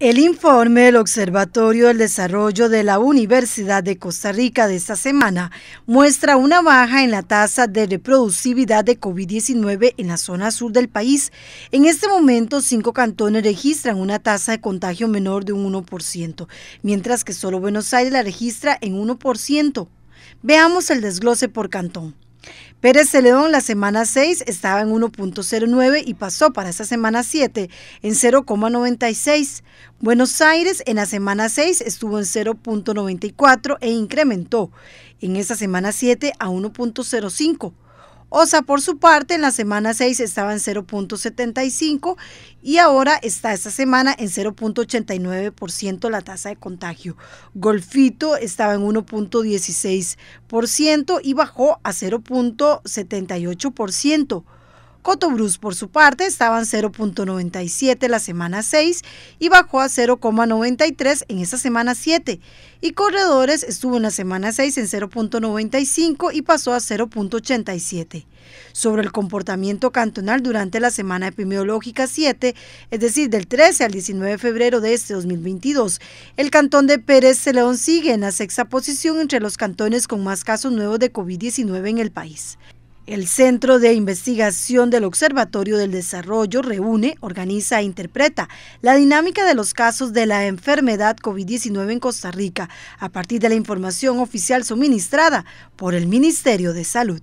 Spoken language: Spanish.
El informe del Observatorio del Desarrollo de la Universidad de Costa Rica de esta semana muestra una baja en la tasa de reproducibilidad de COVID-19 en la zona sur del país. En este momento, cinco cantones registran una tasa de contagio menor de un 1%, mientras que solo Buenos Aires la registra en 1%. Veamos el desglose por cantón. Pérez Celedón la semana 6 estaba en 1.09 y pasó para esta semana 7 en 0.96. Buenos Aires en la semana 6 estuvo en 0.94 e incrementó en esta semana 7 a 1.05. OSA, por su parte, en la semana 6 estaba en 0.75 y ahora está esta semana en 0.89% la tasa de contagio. Golfito estaba en 1.16% y bajó a 0.78%. Cotobrus, por su parte, estaba en 0.97 la semana 6 y bajó a 0.93 en esa semana 7. Y Corredores estuvo en la semana 6 en 0.95 y pasó a 0.87. Sobre el comportamiento cantonal durante la semana epidemiológica 7, es decir, del 13 al 19 de febrero de este 2022, el cantón de Pérez León sigue en la sexta posición entre los cantones con más casos nuevos de COVID-19 en el país. El Centro de Investigación del Observatorio del Desarrollo reúne, organiza e interpreta la dinámica de los casos de la enfermedad COVID-19 en Costa Rica a partir de la información oficial suministrada por el Ministerio de Salud.